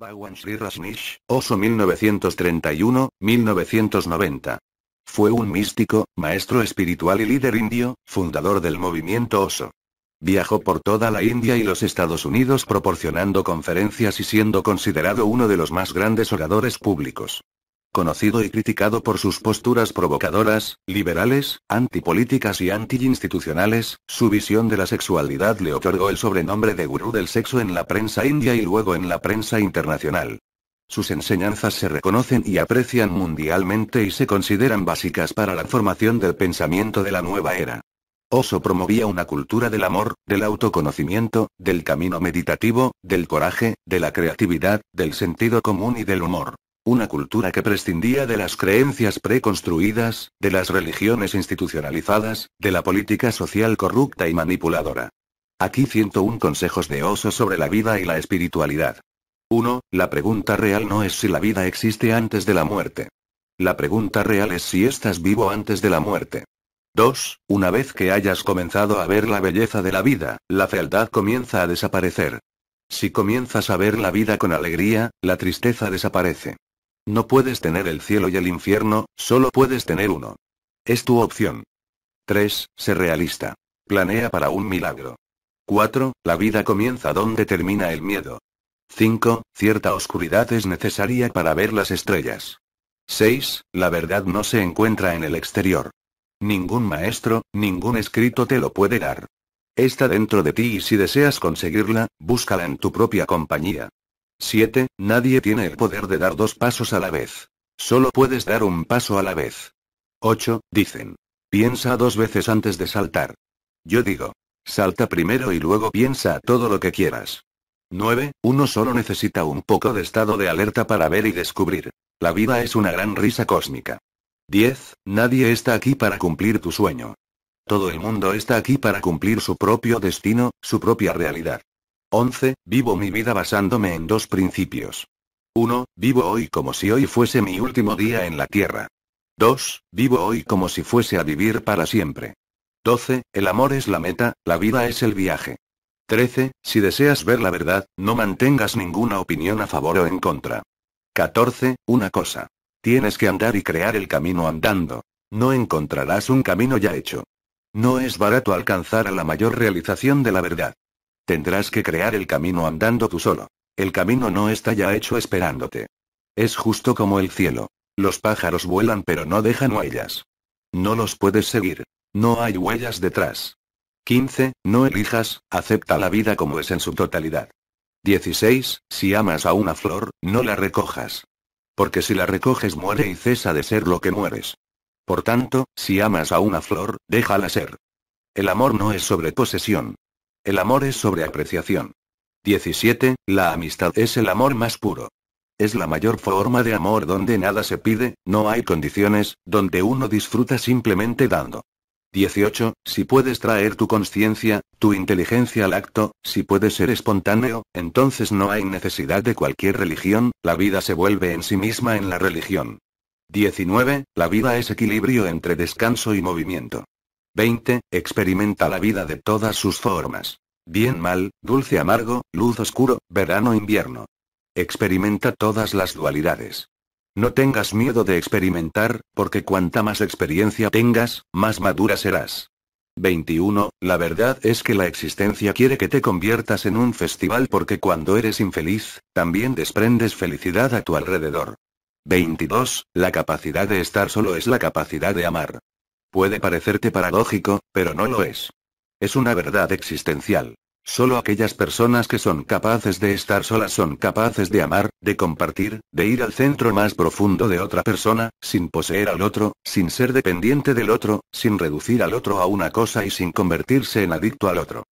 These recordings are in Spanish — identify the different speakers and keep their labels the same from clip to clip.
Speaker 1: Bhagwan Sri Rajneesh, Oso 1931-1990. Fue un místico, maestro espiritual y líder indio, fundador del movimiento Oso. Viajó por toda la India y los Estados Unidos proporcionando conferencias y siendo considerado uno de los más grandes oradores públicos. Conocido y criticado por sus posturas provocadoras, liberales, antipolíticas y antiinstitucionales, su visión de la sexualidad le otorgó el sobrenombre de gurú del sexo en la prensa india y luego en la prensa internacional. Sus enseñanzas se reconocen y aprecian mundialmente y se consideran básicas para la formación del pensamiento de la nueva era. Oso promovía una cultura del amor, del autoconocimiento, del camino meditativo, del coraje, de la creatividad, del sentido común y del humor. Una cultura que prescindía de las creencias preconstruidas, de las religiones institucionalizadas, de la política social corrupta y manipuladora. Aquí un consejos de oso sobre la vida y la espiritualidad. 1. La pregunta real no es si la vida existe antes de la muerte. La pregunta real es si estás vivo antes de la muerte. 2. Una vez que hayas comenzado a ver la belleza de la vida, la fealdad comienza a desaparecer. Si comienzas a ver la vida con alegría, la tristeza desaparece. No puedes tener el cielo y el infierno, solo puedes tener uno. Es tu opción. 3. Sé realista. Planea para un milagro. 4. La vida comienza donde termina el miedo. 5. Cierta oscuridad es necesaria para ver las estrellas. 6. La verdad no se encuentra en el exterior. Ningún maestro, ningún escrito te lo puede dar. Está dentro de ti y si deseas conseguirla, búscala en tu propia compañía. 7. Nadie tiene el poder de dar dos pasos a la vez. Solo puedes dar un paso a la vez. 8. Dicen. Piensa dos veces antes de saltar. Yo digo. Salta primero y luego piensa todo lo que quieras. 9. Uno solo necesita un poco de estado de alerta para ver y descubrir. La vida es una gran risa cósmica. 10. Nadie está aquí para cumplir tu sueño. Todo el mundo está aquí para cumplir su propio destino, su propia realidad. 11. Vivo mi vida basándome en dos principios. 1. Vivo hoy como si hoy fuese mi último día en la Tierra. 2. Vivo hoy como si fuese a vivir para siempre. 12. El amor es la meta, la vida es el viaje. 13. Si deseas ver la verdad, no mantengas ninguna opinión a favor o en contra. 14. Una cosa. Tienes que andar y crear el camino andando. No encontrarás un camino ya hecho. No es barato alcanzar a la mayor realización de la verdad. Tendrás que crear el camino andando tú solo. El camino no está ya hecho esperándote. Es justo como el cielo. Los pájaros vuelan pero no dejan huellas. No los puedes seguir. No hay huellas detrás. 15. No elijas, acepta la vida como es en su totalidad. 16. Si amas a una flor, no la recojas. Porque si la recoges muere y cesa de ser lo que mueres. Por tanto, si amas a una flor, déjala ser. El amor no es sobre posesión, el amor es sobre apreciación. 17. La amistad es el amor más puro. Es la mayor forma de amor donde nada se pide, no hay condiciones, donde uno disfruta simplemente dando. 18. Si puedes traer tu conciencia, tu inteligencia al acto, si puedes ser espontáneo, entonces no hay necesidad de cualquier religión, la vida se vuelve en sí misma en la religión. 19. La vida es equilibrio entre descanso y movimiento. 20. Experimenta la vida de todas sus formas. Bien mal, dulce amargo, luz oscuro, verano invierno. Experimenta todas las dualidades. No tengas miedo de experimentar, porque cuanta más experiencia tengas, más madura serás. 21. La verdad es que la existencia quiere que te conviertas en un festival porque cuando eres infeliz, también desprendes felicidad a tu alrededor. 22. La capacidad de estar solo es la capacidad de amar. Puede parecerte paradójico, pero no lo es. Es una verdad existencial. Solo aquellas personas que son capaces de estar solas son capaces de amar, de compartir, de ir al centro más profundo de otra persona, sin poseer al otro, sin ser dependiente del otro, sin reducir al otro a una cosa y sin convertirse en adicto al otro.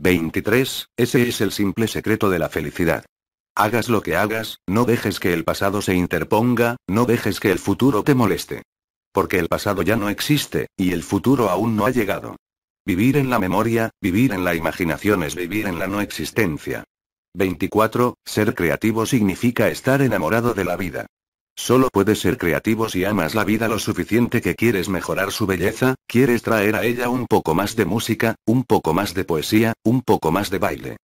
Speaker 1: 23. Ese es el simple secreto de la felicidad. Hagas lo que hagas, no dejes que el pasado se interponga, no dejes que el futuro te moleste. Porque el pasado ya no existe, y el futuro aún no ha llegado. Vivir en la memoria, vivir en la imaginación es vivir en la no existencia. 24. Ser creativo significa estar enamorado de la vida. Solo puedes ser creativo si amas la vida lo suficiente que quieres mejorar su belleza, quieres traer a ella un poco más de música, un poco más de poesía, un poco más de baile.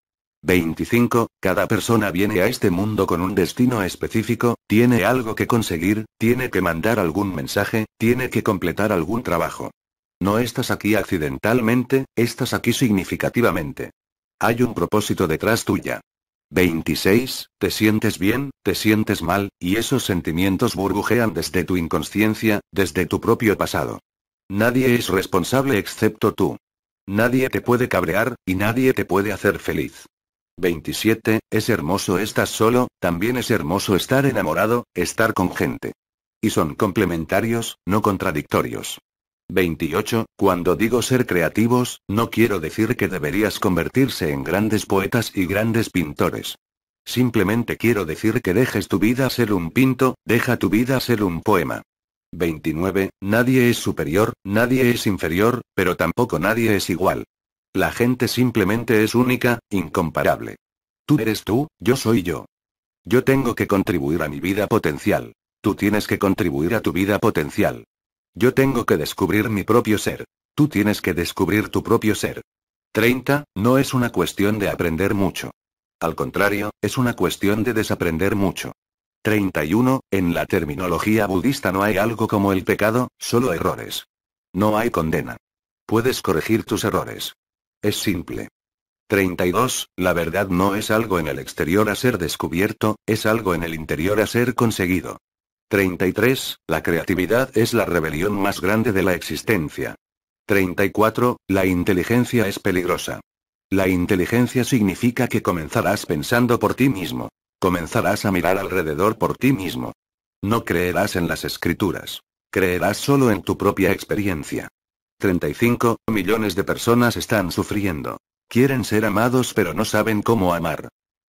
Speaker 1: 25. Cada persona viene a este mundo con un destino específico, tiene algo que conseguir, tiene que mandar algún mensaje, tiene que completar algún trabajo. No estás aquí accidentalmente, estás aquí significativamente. Hay un propósito detrás tuya. 26. Te sientes bien, te sientes mal, y esos sentimientos burbujean desde tu inconsciencia, desde tu propio pasado. Nadie es responsable excepto tú. Nadie te puede cabrear, y nadie te puede hacer feliz. 27. Es hermoso estar solo, también es hermoso estar enamorado, estar con gente. Y son complementarios, no contradictorios. 28. Cuando digo ser creativos, no quiero decir que deberías convertirse en grandes poetas y grandes pintores. Simplemente quiero decir que dejes tu vida ser un pinto, deja tu vida ser un poema. 29. Nadie es superior, nadie es inferior, pero tampoco nadie es igual. La gente simplemente es única, incomparable. Tú eres tú, yo soy yo. Yo tengo que contribuir a mi vida potencial. Tú tienes que contribuir a tu vida potencial. Yo tengo que descubrir mi propio ser. Tú tienes que descubrir tu propio ser. 30. No es una cuestión de aprender mucho. Al contrario, es una cuestión de desaprender mucho. 31. En la terminología budista no hay algo como el pecado, solo errores. No hay condena. Puedes corregir tus errores. Es simple. 32. La verdad no es algo en el exterior a ser descubierto, es algo en el interior a ser conseguido. 33. La creatividad es la rebelión más grande de la existencia. 34. La inteligencia es peligrosa. La inteligencia significa que comenzarás pensando por ti mismo. Comenzarás a mirar alrededor por ti mismo. No creerás en las escrituras. Creerás solo en tu propia experiencia. 35 millones de personas están sufriendo. Quieren ser amados pero no saben cómo amar.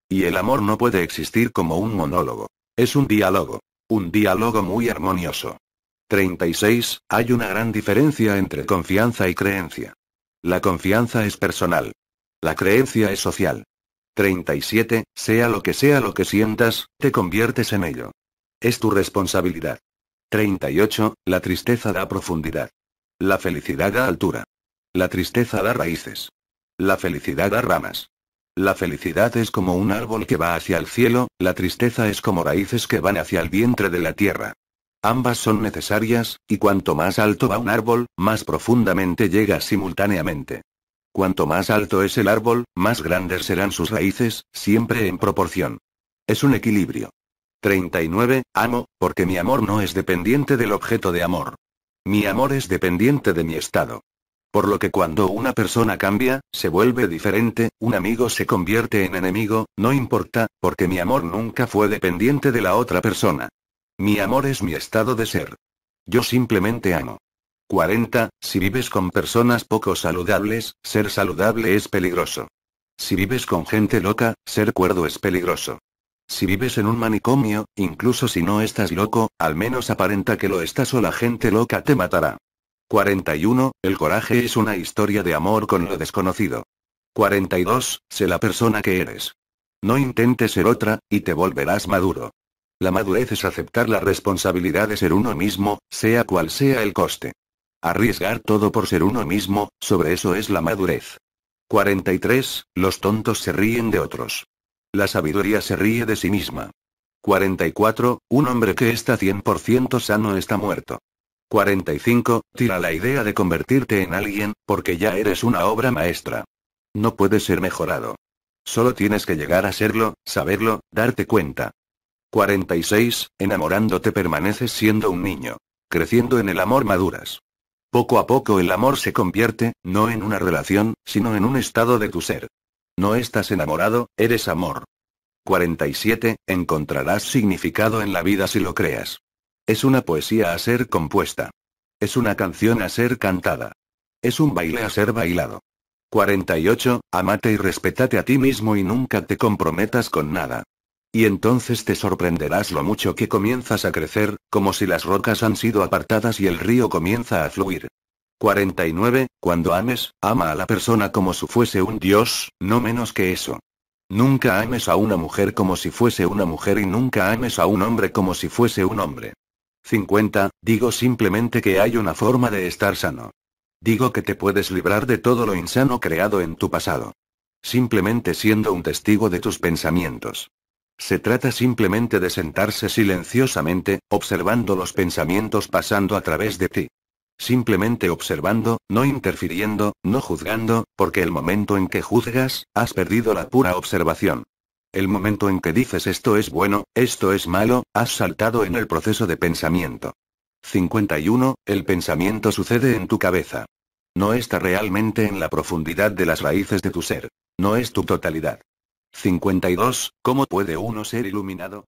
Speaker 1: Y el amor no puede existir como un monólogo. Es un diálogo. Un diálogo muy armonioso. 36. Hay una gran diferencia entre confianza y creencia. La confianza es personal. La creencia es social. 37. Sea lo que sea lo que sientas, te conviertes en ello. Es tu responsabilidad. 38. La tristeza da profundidad. La felicidad da altura. La tristeza da raíces. La felicidad da ramas. La felicidad es como un árbol que va hacia el cielo, la tristeza es como raíces que van hacia el vientre de la tierra. Ambas son necesarias, y cuanto más alto va un árbol, más profundamente llega simultáneamente. Cuanto más alto es el árbol, más grandes serán sus raíces, siempre en proporción. Es un equilibrio. 39. Amo, porque mi amor no es dependiente del objeto de amor. Mi amor es dependiente de mi estado. Por lo que cuando una persona cambia, se vuelve diferente, un amigo se convierte en enemigo, no importa, porque mi amor nunca fue dependiente de la otra persona. Mi amor es mi estado de ser. Yo simplemente amo. 40. Si vives con personas poco saludables, ser saludable es peligroso. Si vives con gente loca, ser cuerdo es peligroso. Si vives en un manicomio, incluso si no estás loco, al menos aparenta que lo estás o la gente loca te matará. 41. El coraje es una historia de amor con lo desconocido. 42. Sé la persona que eres. No intentes ser otra, y te volverás maduro. La madurez es aceptar la responsabilidad de ser uno mismo, sea cual sea el coste. Arriesgar todo por ser uno mismo, sobre eso es la madurez. 43. Los tontos se ríen de otros. La sabiduría se ríe de sí misma. 44. Un hombre que está 100% sano está muerto. 45. Tira la idea de convertirte en alguien, porque ya eres una obra maestra. No puedes ser mejorado. Solo tienes que llegar a serlo, saberlo, darte cuenta. 46. Enamorándote permaneces siendo un niño. Creciendo en el amor maduras. Poco a poco el amor se convierte, no en una relación, sino en un estado de tu ser. No estás enamorado, eres amor. 47. Encontrarás significado en la vida si lo creas. Es una poesía a ser compuesta. Es una canción a ser cantada. Es un baile a ser bailado. 48. Amate y respétate a ti mismo y nunca te comprometas con nada. Y entonces te sorprenderás lo mucho que comienzas a crecer, como si las rocas han sido apartadas y el río comienza a fluir. 49. Cuando ames, ama a la persona como si fuese un dios, no menos que eso. Nunca ames a una mujer como si fuese una mujer y nunca ames a un hombre como si fuese un hombre. 50. Digo simplemente que hay una forma de estar sano. Digo que te puedes librar de todo lo insano creado en tu pasado. Simplemente siendo un testigo de tus pensamientos. Se trata simplemente de sentarse silenciosamente, observando los pensamientos pasando a través de ti. Simplemente observando, no interfiriendo, no juzgando, porque el momento en que juzgas, has perdido la pura observación. El momento en que dices esto es bueno, esto es malo, has saltado en el proceso de pensamiento. 51. El pensamiento sucede en tu cabeza. No está realmente en la profundidad de las raíces de tu ser. No es tu totalidad. 52. ¿Cómo puede uno ser iluminado?